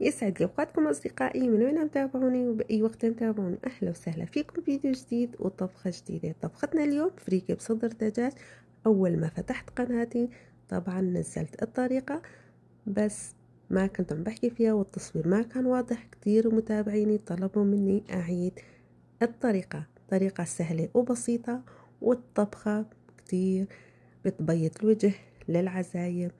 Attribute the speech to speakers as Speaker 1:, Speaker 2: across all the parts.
Speaker 1: يسعد لي اوقاتكم اصدقائي من وين تتابعوني وباي وقت متابعوني اهلا وسهلا فيكم فيديو جديد وطبخه جديده طبختنا اليوم فريكه بصدر دجاج اول ما فتحت قناتي طبعا نزلت الطريقه بس ما كنت عم بحكي فيها والتصوير ما كان واضح كتير متابعيني طلبوا مني اعيد الطريقه طريقه سهله وبسيطه والطبخه كتير بتبيض الوجه للعزايم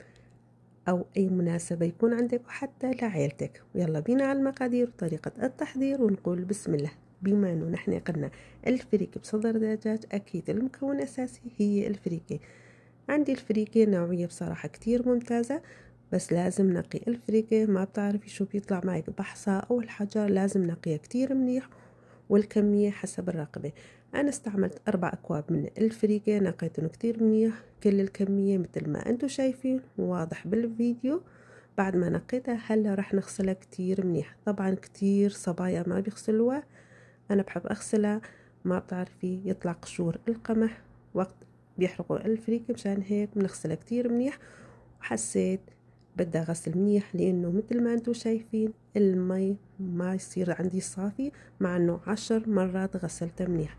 Speaker 1: أو أي مناسبة يكون عندك وحتى لعائلتك ويلا بينا على المقادير وطريقة التحضير ونقول بسم الله بما أنه نحن قلنا الفريكة بصدر دجاج أكيد المكون الأساسي هي الفريكة عندي الفريكة نوعية بصراحة كتير ممتازة بس لازم نقي الفريكة ما بتعرفي شو بيطلع معك بحصى أو الحجر لازم نقيها كتير منيح والكمية حسب الرقبة انا استعملت اربع اكواب من الفريكة نقيتهم كتير منيح كل الكمية مثل ما انتم شايفين واضح بالفيديو بعد ما نقيتها هلا رح نغسلها كتير منيح طبعا كتير صبايا ما بيغسلوها انا بحب اغسلها ما بتعرفي يطلع قشور القمح وقت بيحرقوا الفريكة مشان هيك بنغسلها كتير منيح وحسيت بدها غسل منيح لانه مثل ما انتم شايفين المي ما يصير عندي صافي مع انه عشر مرات غسلتها منيح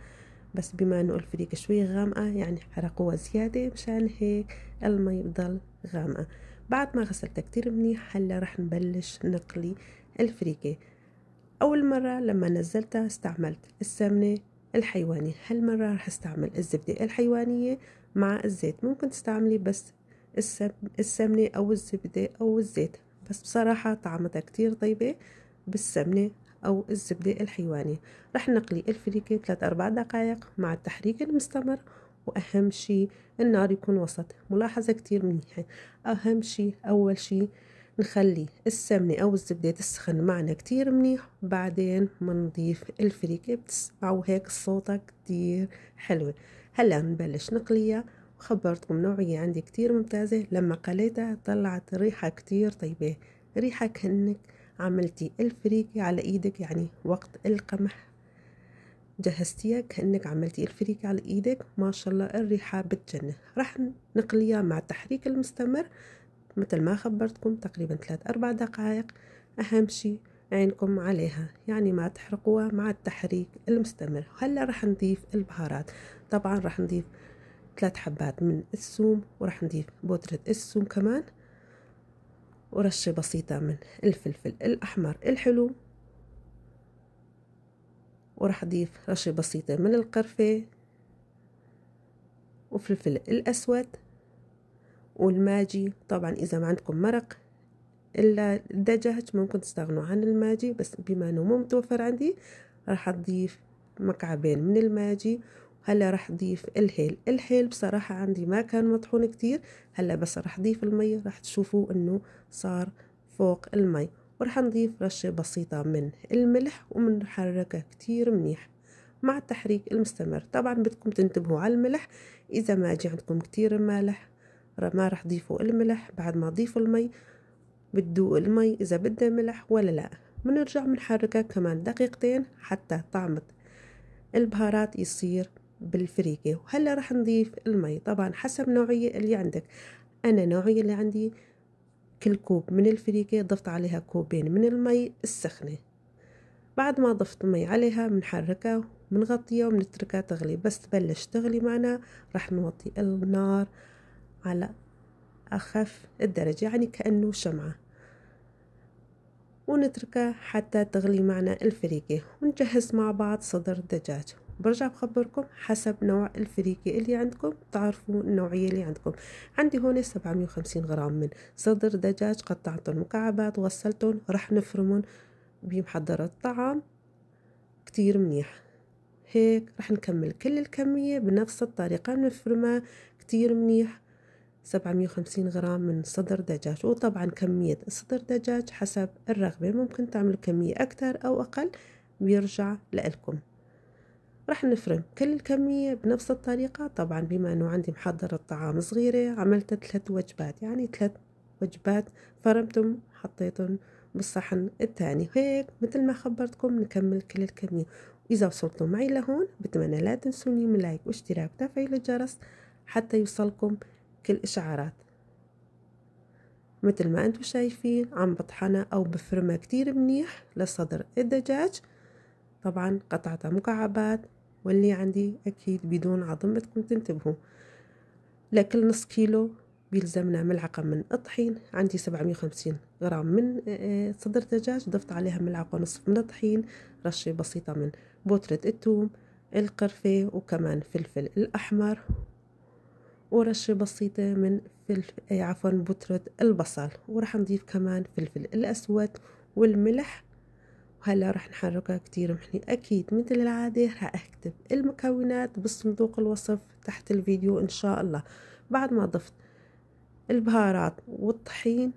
Speaker 1: بس بما انه الفريق شوي غامقة يعني حرقوها زيادة مشان هيك المي بضل غامقة بعد ما غسلتها كتير منيح هلا رح نبلش نقلي الفريكة أول مرة لما نزلتها استعملت السمنة الحيواني هالمرة رح استعمل الزبدة الحيوانية مع الزيت ممكن تستعملي بس السمنة أو الزبدة أو الزيت بس بصراحة طعمتها كتير طيبة بالسمنة أو الزبدة الحيواني رح نقلي الفريكة 3-4 دقائق مع التحريك المستمر وأهم شي النار يكون وسط ملاحظة كتير منيحة أهم شي أول شي نخلي السمنة أو الزبدة تسخن معنا كتير منيح بعدين منضيف الفريكة بتسمعوا هيك صوتها كتير حلوة هلا نبلش نقليها وخبرتكم نوعية عندي كتير ممتازة لما قليتها طلعت ريحة كتير طيبة ريحة كأنك عملتي الفريكي على ايدك يعني وقت القمح جهزتيها كأنك عملتي الفريكي على ايدك ما شاء الله الريحة بتجنن راح نقليها مع التحريك المستمر مثل ما خبرتكم تقريبا 3 أربع دقائق أهم شي عينكم عليها يعني ما تحرقوها مع التحريك المستمر هلا راح نضيف البهارات طبعا راح نضيف ثلاث حبات من السوم وراح نضيف بودرة السوم كمان ورشة بسيطة من الفلفل الأحمر الحلو ورح أضيف رشة بسيطة من القرفة وفلفل الأسود والماجي طبعا إذا ما عندكم مرق إلا الدجاج ممكن تستغنوا عن الماجي بس بما أنه مو متوفر عندي راح أضيف مكعبين من الماجي هلا رح ضيف الهيل الهيل بصراحة عندي ما كان مطحون كتير هلا بس رح ضيف المي رح تشوفوا انه صار فوق المي ورح نضيف رشة بسيطة من الملح ومنحركه كتير منيح مع التحريك المستمر طبعا بدكم تنتبهوا على الملح اذا ما اجي عندكم كتير مالح ما رح ضيفوا الملح بعد ما ضيفوا المي بتدوق المي اذا بدها ملح ولا لا بنرجع بنحركها كمان دقيقتين حتى طعمة البهارات يصير بالفريكة وهلا راح نضيف المي طبعا حسب نوعية اللي عندك أنا نوعية اللي عندي كل كوب من الفريكة ضفت عليها كوبين من المي السخنة بعد ما ضفت المي عليها بنحركها بنغطيها وبنتركها تغلي بس تبلش تغلي معنا راح نوطي النار على أخف الدرجة يعني كأنه شمعة ونتركها حتى تغلي معنا الفريكة ونجهز مع بعض صدر الدجاج برجع بخبركم حسب نوع الفريكة اللي عندكم تعرفوا النوعية اللي عندكم عندي هون 750 غرام من صدر دجاج قطعته مكعبات غسلتهم رح نفرمهم بمحضرة طعام كتير منيح هيك رح نكمل كل الكمية بنفس الطريقة بنفرمها كتير منيح 750 غرام من صدر دجاج وطبعا كمية صدر دجاج حسب الرغبة ممكن تعمل كمية أكتر أو أقل بيرجع لألكم راح نفرم كل الكمية بنفس الطريقة طبعا بما أنه عندي محضرة طعام صغيرة عملت ثلاث وجبات يعني ثلاث وجبات فرمتهم حطيتهم بالصحن الثاني هيك مثل ما خبرتكم نكمل كل الكمية إذا وصلتم معي لهون بتمنى لا تنسوني من لايك واشتراك وتفعيل الجرس حتى يوصلكم كل إشعارات مثل ما أنتم شايفين عم بطحنها أو بفرمها كتير منيح لصدر الدجاج طبعا قطعتها مكعبات واللي عندي أكيد بدون عظم بدكم تنتبهوا لكل نص كيلو بيلزمنا ملعقة من الطحين عندي 750 غرام من آه، آه، صدر دجاج ضفت عليها ملعقة ونصف من الطحين رشة بسيطة من بودرة التوم القرفة وكمان فلفل الأحمر ورشة بسيطة من فلفل آه، عفوا بودرة البصل وراح نضيف كمان فلفل الأسود والملح وهلا رح نحركها كتير محني أكيد مثل العادة رح أكتب المكونات بصندوق الوصف تحت الفيديو إن شاء الله بعد ما ضفت البهارات والطحين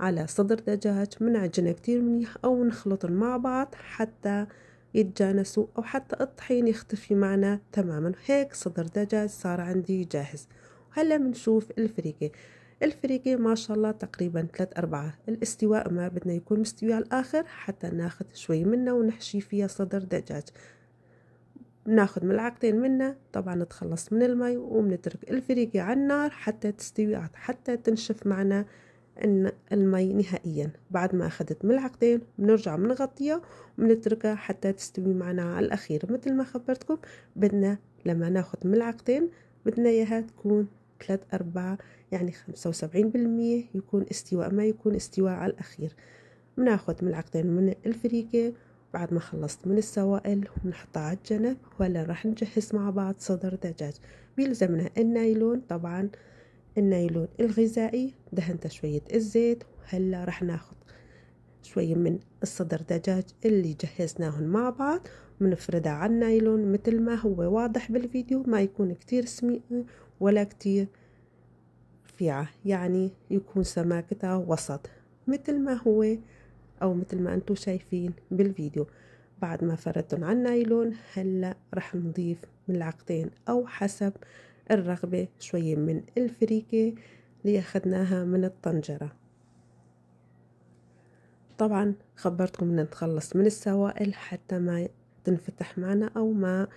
Speaker 1: على صدر دجاج منعجنة كتير منيح أو نخلطهم مع بعض حتى يتجانسوا أو حتى الطحين يختفي معنا تماما هيك صدر دجاج صار عندي جاهز هلا بنشوف الفريكة الفريقي ما شاء الله تقريبا ثلاث أربعة الاستواء ما بدنا يكون مستوي على الآخر حتى ناخد شوي منه ونحشي فيها صدر دجاج بناخد ملعقتين منه طبعا نتخلص من المي وبنترك الفريقي على النار حتى تستوي حتى تنشف معنا المي نهائيا بعد ما أخذت ملعقتين بنرجع بنغطيها وبنتركها حتى تستوي معنا على الأخير مثل ما خبرتكم بدنا لما ناخد ملعقتين بدنا إياها تكون ثلاث أربعة يعني خمسة وسبعين بالمية يكون استواء ما يكون استواء على الأخير بناخد ملعقتين من الفريكة بعد ما خلصت من السوائل ونحطها على الجنب ولا راح نجهز مع بعض صدر دجاج بيلزمنا النايلون طبعا النايلون الغذائي دهنته شوية الزيت وهلا راح ناخد شوية من الصدر دجاج اللي جهزناهن مع بعض بنفردها على النايلون مثل ما هو واضح بالفيديو ما يكون كتير سميق ولا كتير رفيعة يعني يكون سماكتها وسط مثل ما هو أو مثل ما أنتم شايفين بالفيديو بعد ما فردتهم على النايلون هلا رح نضيف ملعقتين أو حسب الرغبة شوية من الفريكة اللي أخدناها من الطنجرة طبعا خبرتكم ان نتخلص من السوائل حتى ما تنفتح معنا او ما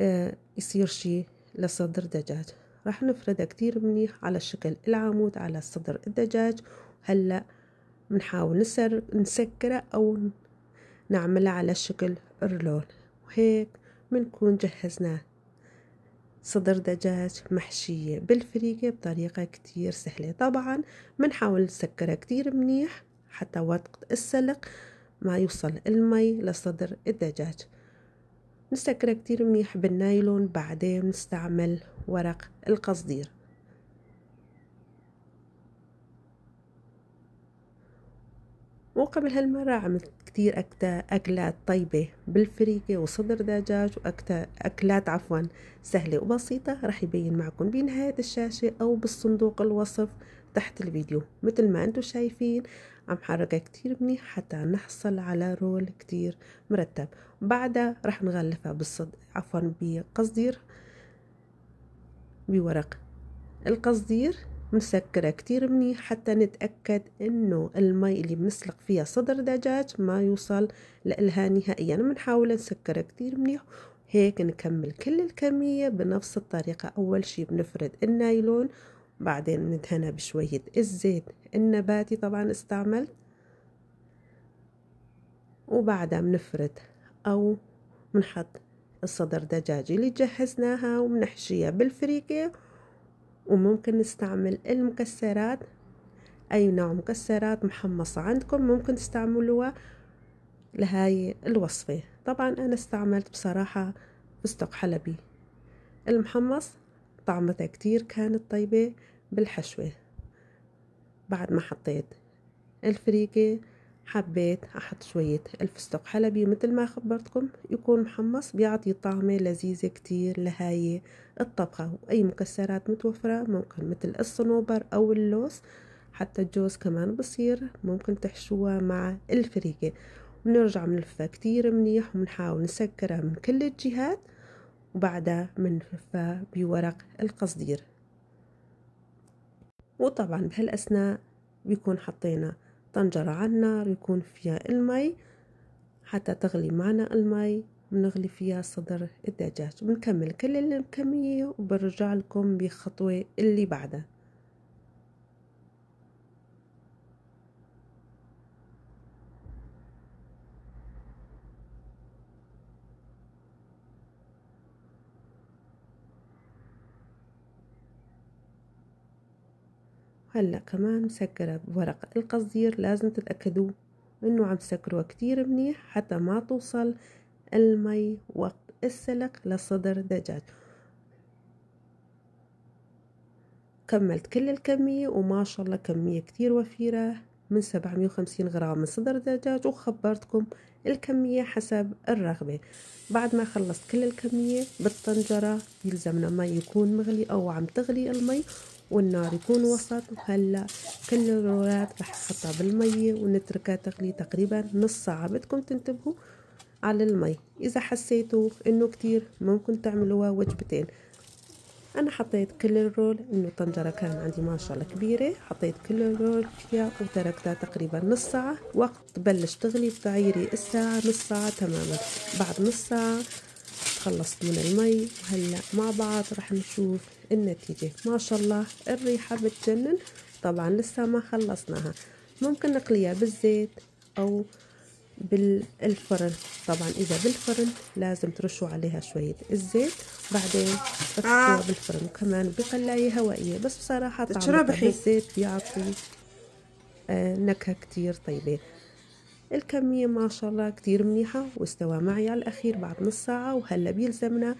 Speaker 1: آه، يصير شيء لصدر دجاج راح نفرده كتير منيح على شكل العمود على صدر الدجاج هلا بنحاول نسر نسكره او نعمله على شكل رلون وهيك بنكون جهزنا صدر دجاج محشية بالفريكة بطريقة كتير سهلة طبعا بنحاول نسكرها كتير منيح حتى وقت السلق ما يوصل المي لصدر الدجاج نسكره كتير منيح بالنايلون بعدين نستعمل ورق القصدير وقبل هالمرة عملت كتير أكلات طيبة بالفريكة وصدر دجاج أكلات عفوا سهلة وبسيطة رح يبين معكم بنهاية الشاشة أو بالصندوق الوصف تحت الفيديو مثل ما انتم شايفين عم حركها كتير منيح حتى نحصل على رول كتير مرتب بعدها رح نغلفها بالصد عفوا بقصدير بورق القصدير مسكرة كتير منيح حتى نتأكد انه المي اللي بنسلق فيها صدر دجاج ما يوصل لها نهائيا بنحاول نسكرها كتير منيح هيك نكمل كل الكمية بنفس الطريقة أول شي بنفرد النايلون بعدين ندهنها بشوية الزيت النباتي طبعا استعملت وبعدها بنفرد أو بنحط الصدر دجاجي اللي جهزناها وبنحشيها بالفريكة وممكن نستعمل المكسرات أي نوع مكسرات محمصة عندكم ممكن تستعملوها لهاي الوصفة طبعا أنا استعملت بصراحة فستق حلبي المحمص طعمتها كتير كانت طيبة بالحشوة بعد ما حطيت الفريكة حبيت أحط شوية الفستق حلبي مثل ما خبرتكم يكون محمص بيعطي طعمة لذيذة كتير لهاي الطبخة وأي مكسرات متوفرة ممكن مثل الصنوبر أو اللوز حتى الجوز كمان بصير ممكن تحشوها مع الفريكة بنرجع بنلفها كتير منيح وبنحاول نسكرها من كل الجهات وبعدها بنلفها بورق القصدير وطبعا بهالأثناء بيكون حطينا طنجرة على النار يكون فيها المي حتى تغلي معنا المي بنغلي فيها صدر الدجاج بنكمل كل الكمية وبرجع لكم بخطوة اللي بعدها هلا كمان مسكرة بورق القصدير لازم تتأكدوا انه عم تسكروها كتير منيح حتى ما توصل المي وقت السلق لصدر دجاج كملت كل الكمية وما شاء الله كمية كتير وفيرة من 750 غرام من صدر دجاج وخبرتكم الكمية حسب الرغبة بعد ما خلصت كل الكمية بالطنجرة يلزمنا ما يكون مغلي أو عم تغلي المي والنار يكون وسط وهلا كل الرولات راح احطها بالمية ونتركها تغلي تقريبا نص ساعة بدكم تنتبهوا على المي إذا حسيتوا إنه كتير ممكن تعملوها وجبتين أنا حطيت كل الرول إنه الطنجرة كان عندي ما شاء الله كبيرة حطيت كل الرول فيها وتركتها تقريبا نص ساعة وقت تبلش تغلي بتعيري الساعة نص ساعة تماما بعد نص ساعة خلصت من المي وهلأ مع بعض رح نشوف النتيجة ما شاء الله الريحة بتجنن طبعا لسه ما خلصناها ممكن نقليها بالزيت أو بالفرن طبعا إذا بالفرن لازم ترشوا عليها شوية الزيت بعدين تحطوها آه. بالفرن وكمان بقلاية هوائية بس بصراحة طعمها بالزيت بيعطي آه، نكهة كتير طيبة الكمية ما شاء الله كتير منيحة واستوى معي على الأخير بعد نص ساعة وهلا بيلزمنا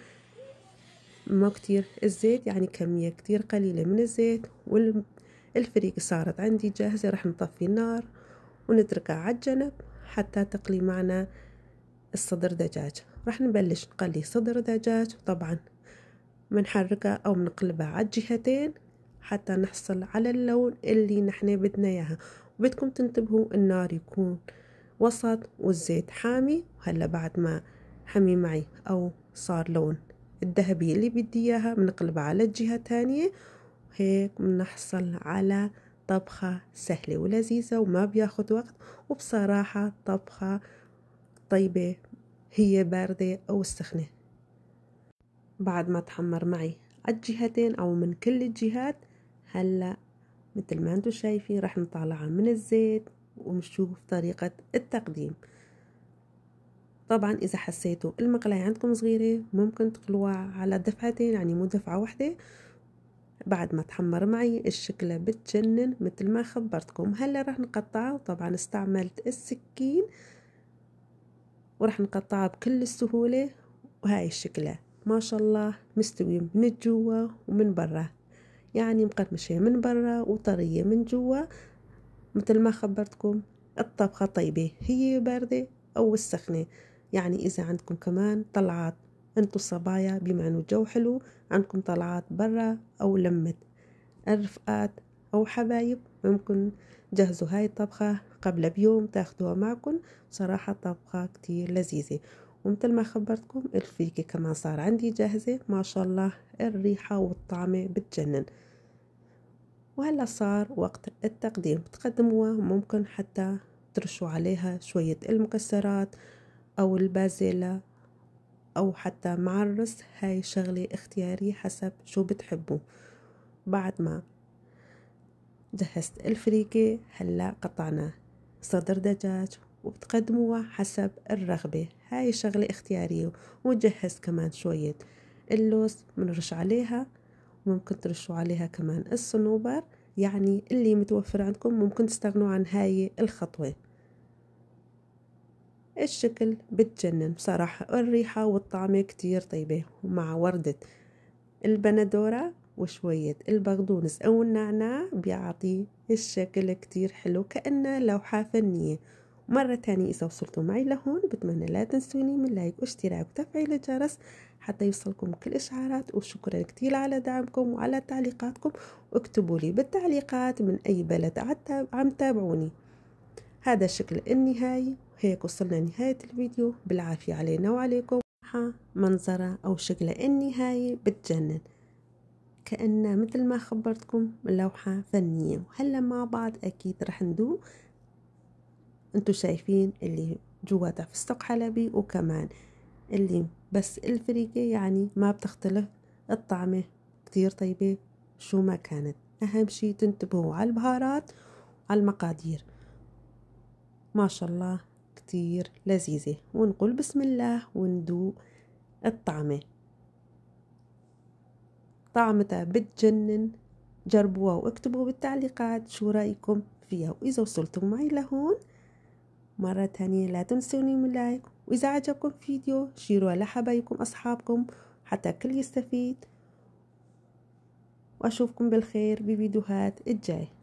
Speaker 1: ما كتير الزيت يعني كمية كتير قليلة من الزيت والفريك صارت عندي جاهزة رح نطفي النار ونتركها على الجنب حتى تقلي معنا الصدر دجاج رح نبلش نقلي صدر دجاج طبعا منحركها أو منقلبها على الجهتين حتى نحصل على اللون اللي نحن بدنا إياها وبدكم تنتبهوا النار يكون وسط والزيت حامي وهلا بعد ما حمي معي أو صار لون الذهبي اللي بدي إياها بنقلبها على الجهة الثانية هيك بنحصل على طبخة سهلة ولذيذة وما بياخد وقت وبصراحة طبخة طيبة هي باردة أو سخنة بعد ما تحمر معي الجهتين أو من كل الجهات هلأ مثل ما انتم شايفين رح نطلعها من الزيت ومشوه بطريقة التقديم طبعا إذا حسيتوا المقلاية عندكم صغيرة ممكن تقلوها على دفعتين يعني مو دفعة واحدة بعد ما تحمر معي الشكلة بتجنن مثل ما خبرتكم هلا راح نقطعها وطبعا استعملت السكين وراح نقطعها بكل السهولة وهاي الشكلة ما شاء الله مستوية من جوا ومن برا يعني مقرمشة من برا وطرية من جوا مثل ما خبرتكم الطبخة طيبة هي باردة أو السخنة يعني إذا عندكم كمان طلعات أنتو الصبايا بما أنه الجو حلو عندكم طلعات برا أو لمة الرفقات أو حبايب ممكن جهزوا هاي الطبخة قبل بيوم تاخدوها معكم صراحة طبخة كتير لذيذة ومثل ما خبرتكم الفيكة كمان صار عندي جاهزة ما شاء الله الريحة والطعمة بتجنن وهلا صار وقت التقديم بتقدموها ممكن حتى ترشوا عليها شوية المكسرات أو البازيلا أو حتى مع الرز هاي شغلة اختيارية حسب شو بتحبوا بعد ما جهزت الفريكة هلا قطعنا صدر دجاج وبتقدموها حسب الرغبة هاي شغلة اختيارية وجهز كمان شوية اللوز بنرش عليها ممكن ترشوا عليها كمان الصنوبر يعني اللي متوفر عندكم ممكن تستغنوا عن هاي الخطوة الشكل بتجنن بصراحة الريحة والطعمة كتير طيبة ومع وردة البندورة وشوية البقدونس أو النعناع بيعطي الشكل كتير حلو كأنه لوحة فنية مرة تانية إذا وصلتوا معي لهون بتمنى لا تنسوني من لايك واشتراك وتفعيل الجرس حتى يوصلكم كل الإشعارات وشكرا كتير على دعمكم وعلى تعليقاتكم واكتبوا لي بالتعليقات من أي بلد عم تابعوني هذا الشكل النهائي هيك وصلنا لنهاية الفيديو بالعافية علينا وعليكم منظرة أو شكله النهائي بتجنن كأنه مثل ما خبرتكم لوحة فنية وهلا مع بعض أكيد رح ندوق انتو شايفين اللي جواتها فستق حلبي وكمان الليم بس الفريكة يعني ما بتختلف الطعمة كتير طيبة شو ما كانت أهم شي تنتبهوا على البهارات على المقادير ما شاء الله كتير لذيذة ونقول بسم الله وندوق الطعمة طعمتها بتجنن جربوها واكتبوا بالتعليقات شو رأيكم فيها وإذا وصلتم معي لهون مرة تانية لا تنسوني من لايك وإذا عجبكم الفيديو شيروه لحبايبكم أصحابكم حتى الكل يستفيد وأشوفكم بالخير بفيديوهات الجاي